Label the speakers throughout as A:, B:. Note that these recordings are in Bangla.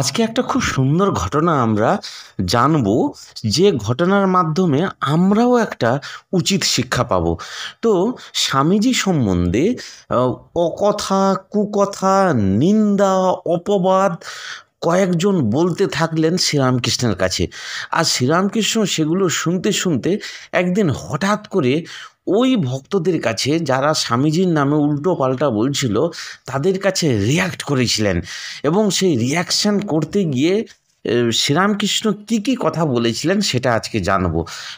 A: আজকে একটা খুব সুন্দর ঘটনা আমরা জানব যে ঘটনার মাধ্যমে আমরাও একটা উচিত শিক্ষা পাব তো স্বামীজি সম্বন্ধে অকথা কুকথা নিন্দা অপবাদ কয়েকজন বলতে থাকলেন শ্রীরামকৃষ্ণের কাছে আর শ্রীরামকৃষ্ণ সেগুলো শুনতে শুনতে একদিন হঠাৎ করে ওই ভক্তদের কাছে যারা স্বামীজির নামে উল্টো পাল্টা বলছিল তাদের কাছে রিয়্যাক্ট করেছিলেন এবং সেই রিয়াকশান করতে গিয়ে শ্রীরামকৃষ্ণ কী কী কথা বলেছিলেন সেটা আজকে জানব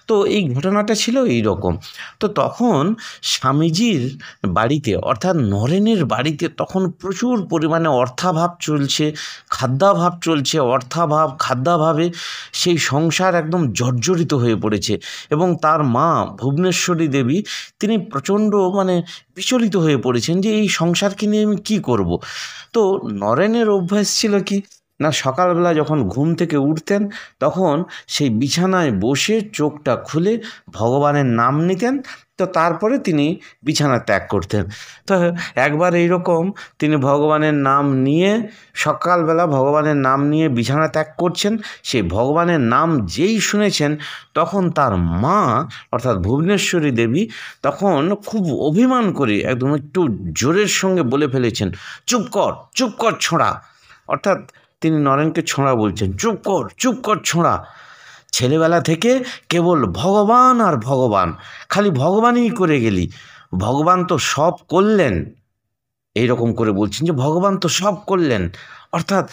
A: তো এই ঘটনাটা ছিল এই রকম তো তখন স্বামীজির বাড়িতে অর্থাৎ নরেনের বাড়িতে তখন প্রচুর পরিমাণে অর্থাভাব চলছে খাদ্যাভাব চলছে অর্থাভাব খাদ্যাভাবে সেই সংসার একদম জর্জরিত হয়ে পড়েছে এবং তার মা ভুবনেশ্বরী দেবী তিনি প্রচণ্ড মানে বিচলিত হয়ে পড়েছেন যে এই সংসারকে নিয়ে আমি কী করব তো নরেনের অভ্যাস ছিল কি না সকালবেলা যখন ঘুম থেকে উঠতেন তখন সেই বিছানায় বসে চোখটা খুলে ভগবানের নাম নিতেন তো তারপরে তিনি বিছানা ত্যাগ করতেন তো একবার এই রকম তিনি ভগবানের নাম নিয়ে সকালবেলা ভগবানের নাম নিয়ে বিছানা ত্যাগ করছেন সেই ভগবানের নাম যেই শুনেছেন তখন তার মা অর্থাৎ ভুবনেশ্বরী দেবী তখন খুব অভিমান করে একদম একটু জোরের সঙ্গে বলে ফেলেছেন চুপ কর চুপ কর ছোঁড়া অর্থাৎ তিনি নরেনকে ছোঁড়া বলছেন চুপ কর চুপ কর ছোঁড়া ছেলেবেলা থেকে কেবল ভগবান আর ভগবান খালি ভগবানই করে গেলি ভগবান তো সব করলেন এই রকম করে বলছেন যে ভগবান তো সব করলেন অর্থাৎ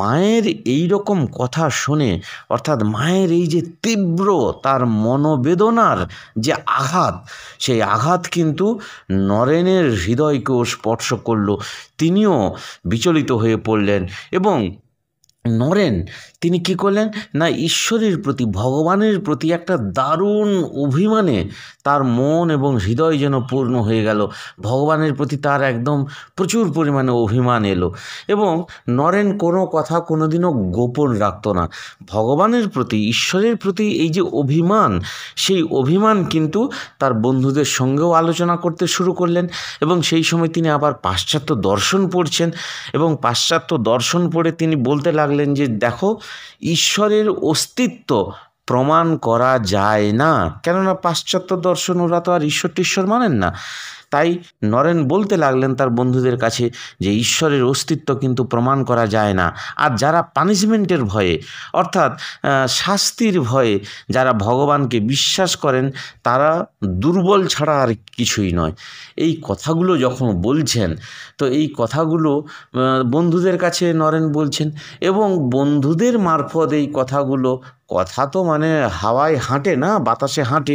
A: মায়ের এই রকম কথা শুনে অর্থাৎ মায়ের এই যে তীব্র তার মনোবেদনার যে আঘাত সেই আঘাত কিন্তু নরেনের হৃদয়কেও স্পর্শ করল তিনিও বিচলিত হয়ে পড়লেন এবং নরেন তিনি কি করলেন না ঈশ্বরের প্রতি ভগবানের প্রতি একটা দারুণ অভিমানে তার মন এবং হৃদয় যেন পূর্ণ হয়ে গেল ভগবানের প্রতি তার একদম প্রচুর পরিমাণে অভিমান এলো এবং নরেন কোনো কথা কোনোদিনও গোপন রাখত না ভগবানের প্রতি ঈশ্বরের প্রতি এই যে অভিমান সেই অভিমান কিন্তু তার বন্ধুদের সঙ্গেও আলোচনা করতে শুরু করলেন এবং সেই সময় তিনি আবার পাশ্চাত্য দর্শন পড়ছেন এবং পাশ্চাত্য দর্শন পড়ে তিনি বলতে লাগলেন লাগলেন যে দেখো ঈশ্বরের অস্তিত্ব প্রমাণ করা যায় না কেননা পাশ্চাত্য দর্শন ওরা তো আর ঈশ্বর টিশ্বর মানেন না তাই নরেন বলতে লাগলেন তার বন্ধুদের কাছে যে ঈশ্বরের অস্তিত্ব কিন্তু প্রমাণ করা যায় না আর যারা পানিশমেন্টের ভয়ে অর্থাৎ শাস্তির ভয়ে যারা ভগবানকে বিশ্বাস করেন তারা দুর্বল ছাড়া আর কিছুই নয় এই কথাগুলো যখন বলছেন তো এই কথাগুলো বন্ধুদের কাছে নরেন বলছেন এবং বন্ধুদের মারফত এই কথাগুলো কথা তো মানে হাওয়ায় হাঁটে না বাতাসে হাঁটে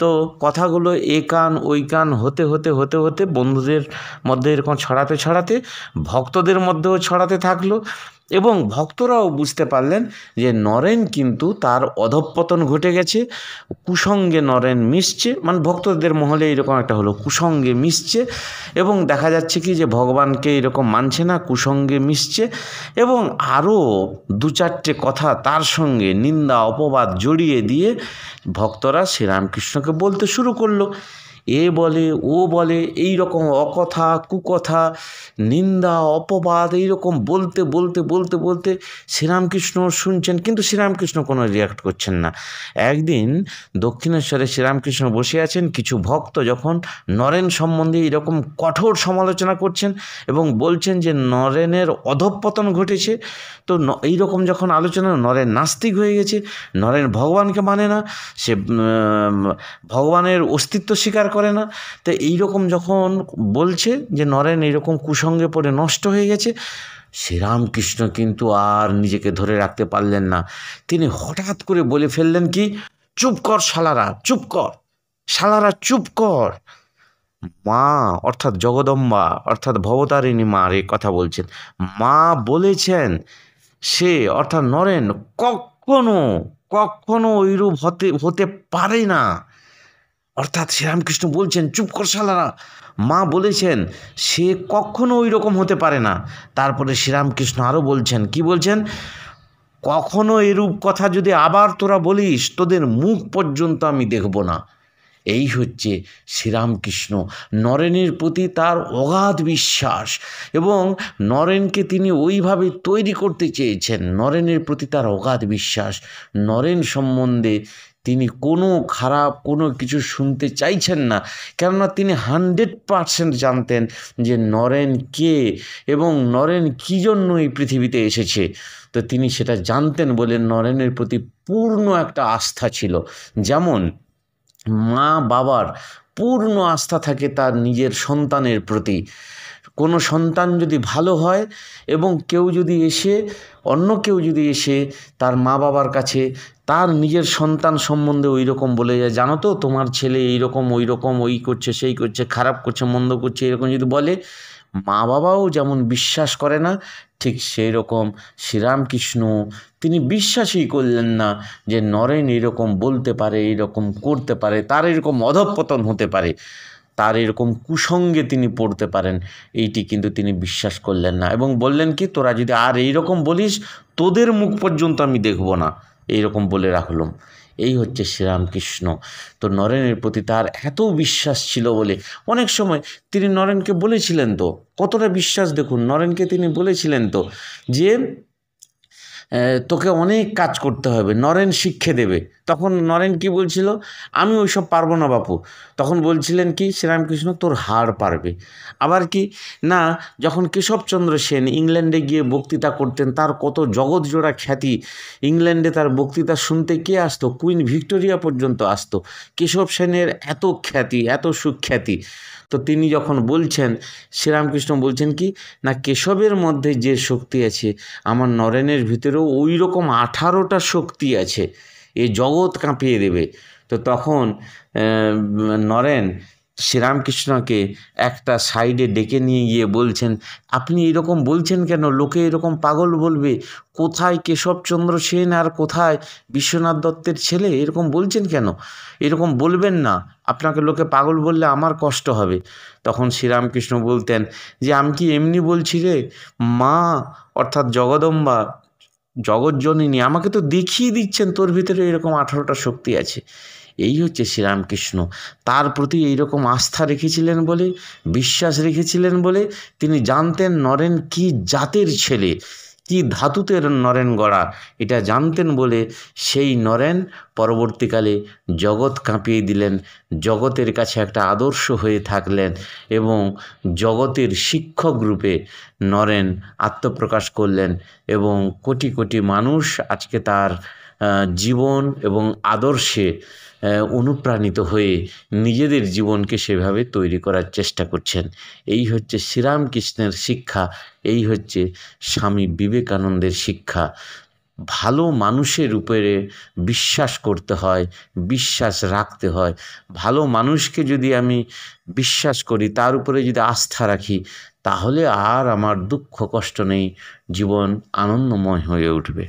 A: তো কথাগুলো একান ওই কান হতে হতে হতে হতে হতে বন্ধুদের মধ্যে এরকম ছড়াতে ছড়াতে ভক্তদের মধ্যেও ছড়াতে থাকলো এবং ভক্তরাও বুঝতে পারলেন যে নরেন কিন্তু তার অধঃপতন ঘটে গেছে কুসঙ্গে নরেন মিশছে মানে ভক্তদের মহলে এরকম একটা হলো কুসঙ্গে মিশছে এবং দেখা যাচ্ছে কি যে ভগবানকে এরকম মানছে না কুসঙ্গে মিশছে এবং আরও দু চারটে কথা তার সঙ্গে নিন্দা অপবাদ জড়িয়ে দিয়ে ভক্তরা শ্রীরামকৃষ্ণকে বলতে শুরু করলো এ বলে ও বলে এই রকম অকথা কুকথা নিন্দা অপবাদ এই রকম বলতে বলতে বলতে বলতে শ্রীরামকৃষ্ণ শুনছেন কিন্তু শ্রীরামকৃষ্ণ কোনো রিয়াক্ট করছেন না একদিন দক্ষিণেশ্বরে শ্রীরামকৃষ্ণ বসে আছেন কিছু ভক্ত যখন নরেন সম্বন্ধে এরকম কঠোর সমালোচনা করছেন এবং বলছেন যে নরেনের অধঃপতন ঘটেছে তো এই রকম যখন আলোচনা নরেন নাস্তিক হয়ে গেছে নরেন ভগবানকে মানে না সে ভগবানের অস্তিত্ব স্বীকার করে না তো এই রকম যখন বলছে যে নরেন এইরকম কুসঙ্গে পড়ে নষ্ট হয়ে গেছে শ্রীরামকৃষ্ণ কিন্তু আর নিজেকে ধরে রাখতে পারলেন না তিনি হঠাৎ করে বলে ফেললেন কি চুপ কর শালারা চুপ কর শালারা চুপ কর মা অর্থাৎ জগদম্বা অর্থাৎ ভবতারিণী মা এ কথা বলছেন মা বলেছেন সে অর্থাৎ নরেন কখনো কখনো ওইরূপ হতে হতে পারে না অর্থাৎ শ্রীরামকৃষ্ণ বলছেন চুপ কর শালারা মা বলেছেন সে কখনো ওই রকম হতে পারে না তারপরে শ্রীরামকৃষ্ণ আরও বলছেন কি বলছেন কখনো এরূপ কথা যদি আবার তোরা বলিস তোদের মুখ পর্যন্ত আমি দেখব না এই হচ্ছে শ্রীরামকৃষ্ণ নরেনের প্রতি তার অগাধ বিশ্বাস এবং নরেনকে তিনি ওইভাবে তৈরি করতে চেয়েছেন নরেনের প্রতি তার অগাধ বিশ্বাস নরেন সম্বন্ধে তিনি কোনো খারাপ কোনো কিছু শুনতে চাইছেন না কেননা তিনি হান্ড্রেড পারসেন্ট জানতেন যে নরেন কে এবং নরেন কী জন্য এই পৃথিবীতে এসেছে তো তিনি সেটা জানতেন বলে নরেনের প্রতি পূর্ণ একটা আস্থা ছিল যেমন মা বাবার পূর্ণ আস্থা থাকে তার নিজের সন্তানের প্রতি কোনো সন্তান যদি ভালো হয় এবং কেউ যদি এসে অন্য কেউ যদি এসে তার মা বাবার কাছে তার নিজের সন্তান সম্বন্ধে ওই রকম বলে যায় জানো তো তোমার ছেলে এই রকম ওই রকম ওই করছে সেই করছে খারাপ করছে মন্দ করছে এরকম যদি বলে মা বাবাও যেমন বিশ্বাস করে না ঠিক সেই রকম শ্রীরামকৃষ্ণ তিনি বিশ্বাসই করলেন না যে নরেন এরকম বলতে পারে এরকম করতে পারে তার এরকম অধঃপতন হতে পারে তার এরকম কুসঙ্গে তিনি পড়তে পারেন এইটি কিন্তু তিনি বিশ্বাস করলেন না এবং বললেন কি তোরা যদি আর এই রকম বলিস তোদের মুখ পর্যন্ত আমি দেখব না এই রকম বলে রাখলাম এই হচ্ছে শ্রীরামকৃষ্ণ তো নরেনের প্রতি তার এত বিশ্বাস ছিল বলে অনেক সময় তিনি নরেনকে বলেছিলেন তো কতটা বিশ্বাস দেখুন নরেনকে তিনি বলেছিলেন তো যে তোকে অনেক কাজ করতে হবে নরেন শিক্ষে দেবে তখন নরেন কি বলছিল আমি ওইসব পারবো না বাপু তখন বলছিলেন কি শ্রীরামকৃষ্ণ তোর হার পারবে আবার কি না যখন কেশবচন্দ্র সেন ইংল্যান্ডে গিয়ে বক্তৃতা করতেন তার কত জগৎজোড়া খ্যাতি ইংল্যান্ডে তার বক্তৃতা শুনতে কে আসতো কুইন ভিক্টোরিয়া পর্যন্ত আসতো কেশব সেনের এত খ্যাতি এত সুখ্যাতি তো তিনি যখন বলছেন শ্রীরামকৃষ্ণ বলছেন কি না কেশবের মধ্যে যে শক্তি আছে আমার নরেনের ভিতরেও ওই রকম আঠারোটা শক্তি আছে এই জগৎ কাঁপিয়ে দেবে তো তখন নরেন শ্রীরামকৃষ্ণকে একটা সাইডে ডেকে নিয়ে গিয়ে বলছেন আপনি এরকম বলছেন কেন লোকে এরকম পাগল বলবে কোথায় কেশবচন্দ্র সেন আর কোথায় বিশ্বনাথ দত্তের ছেলে এরকম বলছেন কেন এরকম বলবেন না আপনাকে লোকে পাগল বললে আমার কষ্ট হবে তখন শ্রীরামকৃষ্ণ বলতেন যে আমি কি এমনি বলছি রে মা অর্থাৎ জগদম্বা জগৎজননী আমাকে তো দেখিয়ে দিচ্ছেন তোর ভিতরে এরকম আঠারোটা শক্তি আছে এই হচ্ছে শ্রীরামকৃষ্ণ তার প্রতি এইরকম আস্থা রেখেছিলেন বলে বিশ্বাস রেখেছিলেন বলে তিনি জানতেন নরেন কি জাতের ছেলে কি ধাতুতে নরেন গড়া এটা জানতেন বলে সেই নরেন পরবর্তীকালে জগৎ কাঁপিয়ে দিলেন জগতের কাছে একটা আদর্শ হয়ে থাকলেন এবং জগতের শিক্ষক রূপে নরেন আত্মপ্রকাশ করলেন এবং কোটি কোটি মানুষ আজকে তার জীবন এবং আদর্শে অনুপ্রাণিত হয়ে নিজেদের জীবনকে সেভাবে তৈরি করার চেষ্টা করছেন এই হচ্ছে শ্রীরামকৃষ্ণের শিক্ষা এই হচ্ছে স্বামী বিবেকানন্দের শিক্ষা ভালো মানুষের উপরে বিশ্বাস করতে হয় বিশ্বাস রাখতে হয় ভালো মানুষকে যদি আমি বিশ্বাস করি তার উপরে যদি আস্থা রাখি তাহলে আর আমার দুঃখ কষ্ট নেই জীবন আনন্দময় হয়ে উঠবে